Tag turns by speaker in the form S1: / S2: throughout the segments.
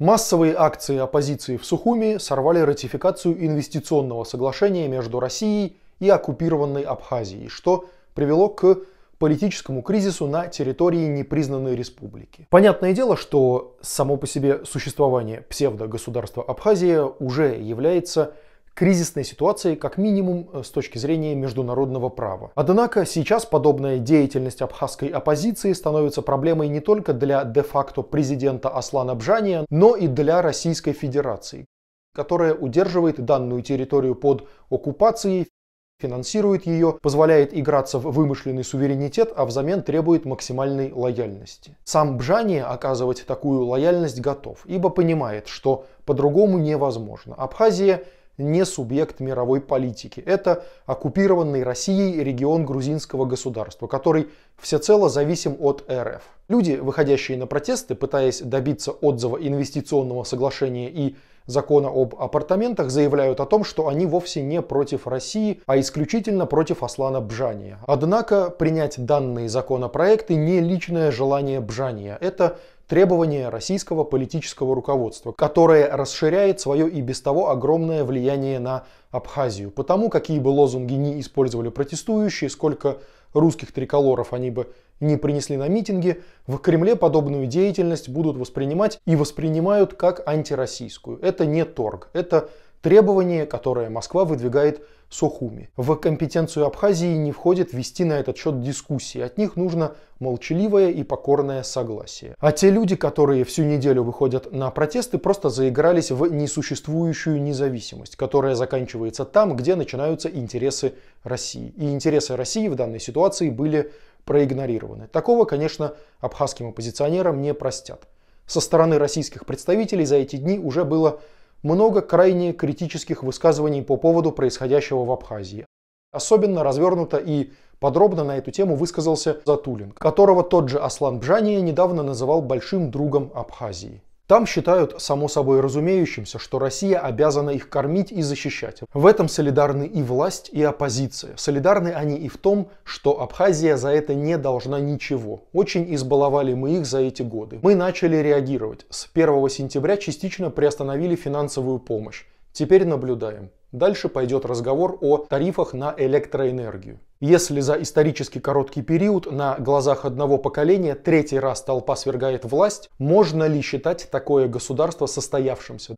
S1: Массовые акции оппозиции в Сухуми сорвали ратификацию инвестиционного соглашения между Россией и оккупированной Абхазией, что привело к политическому кризису на территории непризнанной республики. Понятное дело, что само по себе существование псевдогосударства Абхазия уже является кризисной ситуации, как минимум э, с точки зрения международного права. Однако сейчас подобная деятельность абхазской оппозиции становится проблемой не только для де-факто президента Аслана Бжания, но и для Российской Федерации, которая удерживает данную территорию под оккупацией, финансирует ее, позволяет играться в вымышленный суверенитет, а взамен требует максимальной лояльности. Сам Бжания оказывать такую лояльность готов, ибо понимает, что по-другому невозможно. Абхазия – не субъект мировой политики. Это оккупированный Россией регион грузинского государства, который всецело зависим от РФ. Люди, выходящие на протесты, пытаясь добиться отзыва инвестиционного соглашения и закона об апартаментах, заявляют о том, что они вовсе не против России, а исключительно против Аслана Бжания. Однако принять данные законопроекты не личное желание Бжания. Это требование российского политического руководства, которое расширяет свое и без того огромное влияние на Абхазию. Потому какие бы лозунги не использовали протестующие, сколько русских триколоров они бы не принесли на митинги, в Кремле подобную деятельность будут воспринимать и воспринимают как антироссийскую. Это не торг, это Требование, которое Москва выдвигает Сохуми. В компетенцию Абхазии не входит вести на этот счет дискуссии. От них нужно молчаливое и покорное согласие. А те люди, которые всю неделю выходят на протесты, просто заигрались в несуществующую независимость, которая заканчивается там, где начинаются интересы России. И интересы России в данной ситуации были проигнорированы. Такого, конечно, абхазским оппозиционерам не простят. Со стороны российских представителей за эти дни уже было много крайне критических высказываний по поводу происходящего в Абхазии. Особенно развернуто и подробно на эту тему высказался Затулин, которого тот же Аслан Бжания недавно называл большим другом Абхазии. Там считают само собой разумеющимся, что Россия обязана их кормить и защищать. В этом солидарны и власть, и оппозиция. Солидарны они и в том, что Абхазия за это не должна ничего. Очень избаловали мы их за эти годы. Мы начали реагировать. С 1 сентября частично приостановили финансовую помощь. Теперь наблюдаем. Дальше пойдет разговор о тарифах на электроэнергию. Если за исторически короткий период на глазах одного поколения третий раз толпа свергает власть, можно ли считать такое государство состоявшимся?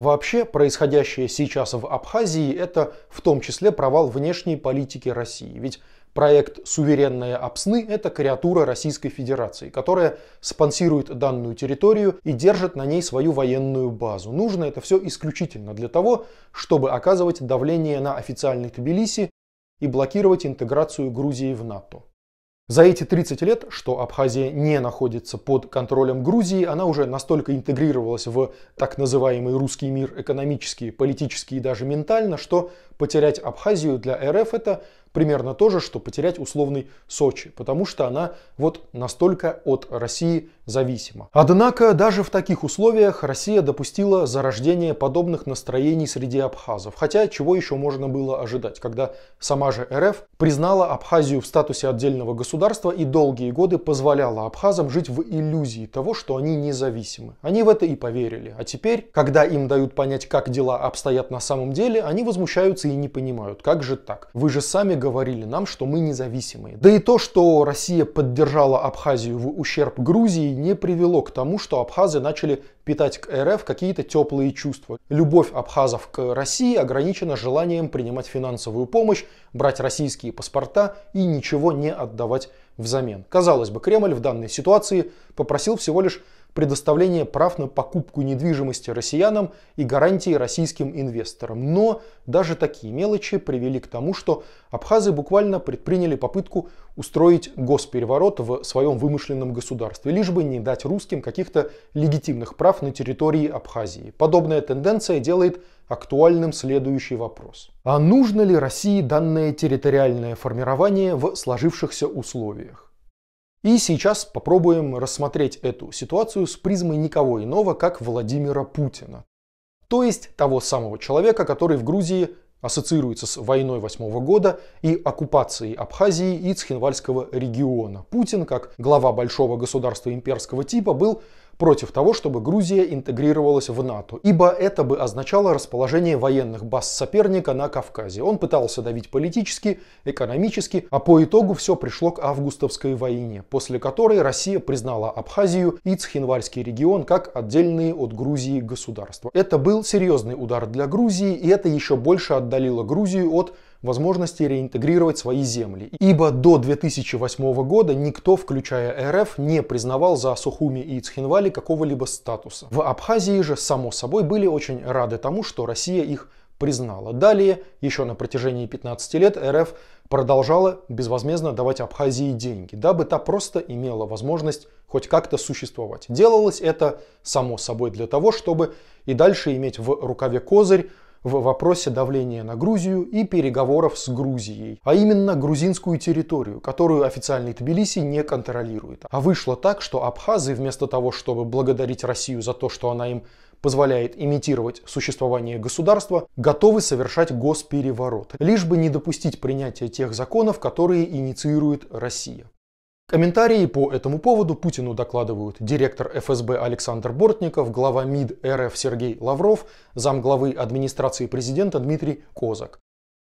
S1: Вообще, происходящее сейчас в Абхазии – это в том числе провал внешней политики России. Ведь Проект «Суверенная Апсны» — это креатура Российской Федерации, которая спонсирует данную территорию и держит на ней свою военную базу. Нужно это все исключительно для того, чтобы оказывать давление на официальный Тбилиси и блокировать интеграцию Грузии в НАТО. За эти 30 лет, что Абхазия не находится под контролем Грузии, она уже настолько интегрировалась в так называемый русский мир экономически, политически и даже ментально, что потерять Абхазию для РФ это примерно то же, что потерять условный Сочи, потому что она вот настолько от России зависима. Однако даже в таких условиях Россия допустила зарождение подобных настроений среди абхазов, хотя чего еще можно было ожидать, когда сама же РФ признала Абхазию в статусе отдельного государства и долгие годы позволяла абхазам жить в иллюзии того, что они независимы. Они в это и поверили. А теперь, когда им дают понять, как дела обстоят на самом деле, они возмущаются и не понимают, как же так? Вы же сами говорите, говорили нам, что мы независимые. Да и то, что Россия поддержала Абхазию в ущерб Грузии, не привело к тому, что абхазы начали питать к РФ какие-то теплые чувства. Любовь абхазов к России ограничена желанием принимать финансовую помощь, брать российские паспорта и ничего не отдавать взамен. Казалось бы, Кремль в данной ситуации попросил всего лишь предоставление прав на покупку недвижимости россиянам и гарантии российским инвесторам. Но даже такие мелочи привели к тому, что абхазы буквально предприняли попытку устроить госпереворот в своем вымышленном государстве, лишь бы не дать русским каких-то легитимных прав на территории Абхазии. Подобная тенденция делает актуальным следующий вопрос. А нужно ли России данное территориальное формирование в сложившихся условиях? И сейчас попробуем рассмотреть эту ситуацию с призмой никого иного, как Владимира Путина. То есть того самого человека, который в Грузии ассоциируется с войной восьмого года и оккупацией Абхазии и Цхинвальского региона. Путин, как глава большого государства имперского типа, был против того, чтобы Грузия интегрировалась в НАТО, ибо это бы означало расположение военных баз соперника на Кавказе. Он пытался давить политически, экономически, а по итогу все пришло к августовской войне, после которой Россия признала Абхазию и Цхинвальский регион как отдельные от Грузии государства. Это был серьезный удар для Грузии, и это еще больше отдалило Грузию от возможности реинтегрировать свои земли. Ибо до 2008 года никто, включая РФ, не признавал за Сухуми и Цхинвали какого-либо статуса. В Абхазии же, само собой, были очень рады тому, что Россия их признала. Далее, еще на протяжении 15 лет, РФ продолжала безвозмездно давать Абхазии деньги, дабы та просто имела возможность хоть как-то существовать. Делалось это, само собой, для того, чтобы и дальше иметь в рукаве козырь, в вопросе давления на Грузию и переговоров с Грузией, а именно грузинскую территорию, которую официальный Тбилиси не контролирует. А вышло так, что абхазы вместо того, чтобы благодарить Россию за то, что она им позволяет имитировать существование государства, готовы совершать госпереворот, лишь бы не допустить принятия тех законов, которые инициирует Россия. Комментарии по этому поводу Путину докладывают директор ФСБ Александр Бортников, глава МИД РФ Сергей Лавров, замглавы администрации президента Дмитрий Козак.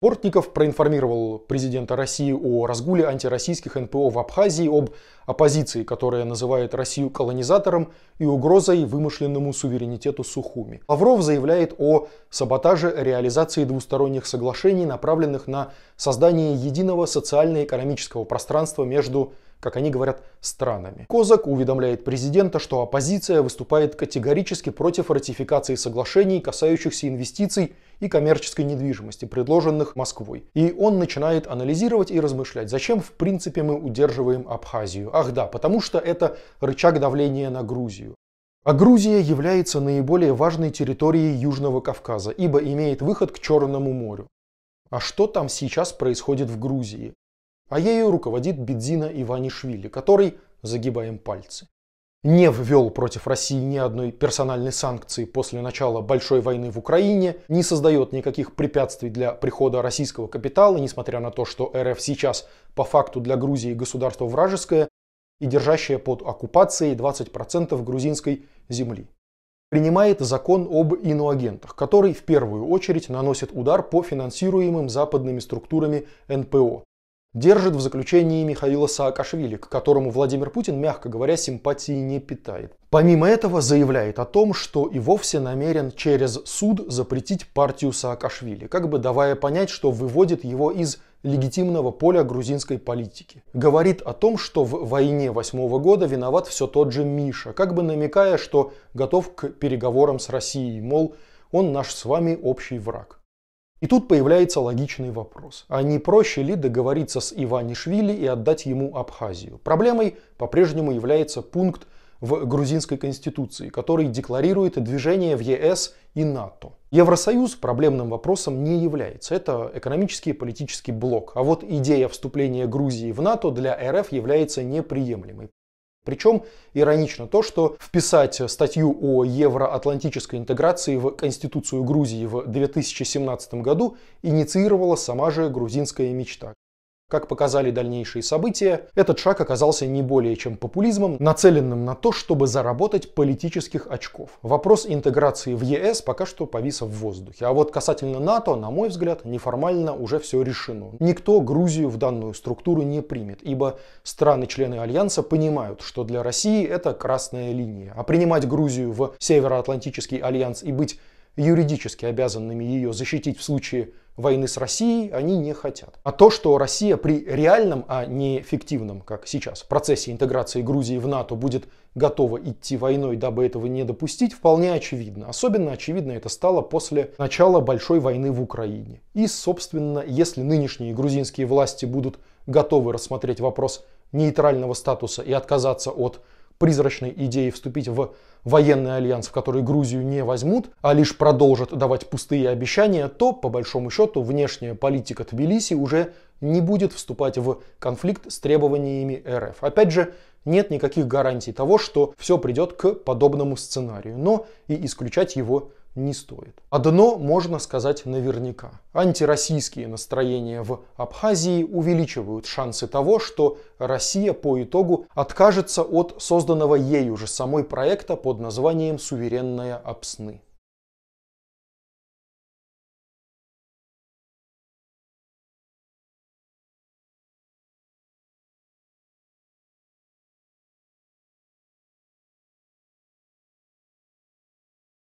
S1: Бортников проинформировал президента России о разгуле антироссийских НПО в Абхазии, об оппозиции, которая называет Россию колонизатором и угрозой вымышленному суверенитету Сухуми. Лавров заявляет о саботаже реализации двусторонних соглашений, направленных на создание единого социально-экономического пространства между как они говорят, странами. Козак уведомляет президента, что оппозиция выступает категорически против ратификации соглашений, касающихся инвестиций и коммерческой недвижимости, предложенных Москвой. И он начинает анализировать и размышлять, зачем в принципе мы удерживаем Абхазию. Ах да, потому что это рычаг давления на Грузию. А Грузия является наиболее важной территорией Южного Кавказа, ибо имеет выход к Черному морю. А что там сейчас происходит в Грузии? А ею руководит Бедзина Иванишвили, который, загибаем пальцы, не ввел против России ни одной персональной санкции после начала большой войны в Украине, не создает никаких препятствий для прихода российского капитала, несмотря на то, что РФ сейчас по факту для Грузии государство вражеское и держащее под оккупацией 20% грузинской земли. Принимает закон об иноагентах, который в первую очередь наносит удар по финансируемым западными структурами НПО, держит в заключении Михаила Саакашвили, к которому Владимир Путин, мягко говоря, симпатии не питает. Помимо этого заявляет о том, что и вовсе намерен через суд запретить партию Саакашвили, как бы давая понять, что выводит его из легитимного поля грузинской политики. Говорит о том, что в войне восьмого года виноват все тот же Миша, как бы намекая, что готов к переговорам с Россией, мол, он наш с вами общий враг. И тут появляется логичный вопрос. А не проще ли договориться с Иванишвили и отдать ему Абхазию? Проблемой по-прежнему является пункт в грузинской конституции, который декларирует движение в ЕС и НАТО. Евросоюз проблемным вопросом не является. Это экономический и политический блок. А вот идея вступления Грузии в НАТО для РФ является неприемлемой. Причем иронично то, что вписать статью о евроатлантической интеграции в Конституцию Грузии в 2017 году инициировала сама же грузинская мечта. Как показали дальнейшие события, этот шаг оказался не более чем популизмом, нацеленным на то, чтобы заработать политических очков. Вопрос интеграции в ЕС пока что повис в воздухе. А вот касательно НАТО, на мой взгляд, неформально уже все решено. Никто Грузию в данную структуру не примет, ибо страны-члены Альянса понимают, что для России это красная линия. А принимать Грузию в Североатлантический Альянс и быть юридически обязанными ее защитить в случае войны с Россией они не хотят. А то, что Россия при реальном, а не фиктивном, как сейчас, процессе интеграции Грузии в НАТО будет готова идти войной, дабы этого не допустить, вполне очевидно. Особенно очевидно это стало после начала большой войны в Украине. И, собственно, если нынешние грузинские власти будут готовы рассмотреть вопрос нейтрального статуса и отказаться от призрачной идеи вступить в военный альянс, в который Грузию не возьмут, а лишь продолжат давать пустые обещания, то, по большому счету, внешняя политика Тбилиси уже не будет вступать в конфликт с требованиями РФ. Опять же, нет никаких гарантий того, что все придет к подобному сценарию, но и исключать его не стоит. Одно можно сказать наверняка. Антироссийские настроения в Абхазии увеличивают шансы того, что Россия по итогу откажется от созданного ею же самой проекта под названием «Суверенная Апсны».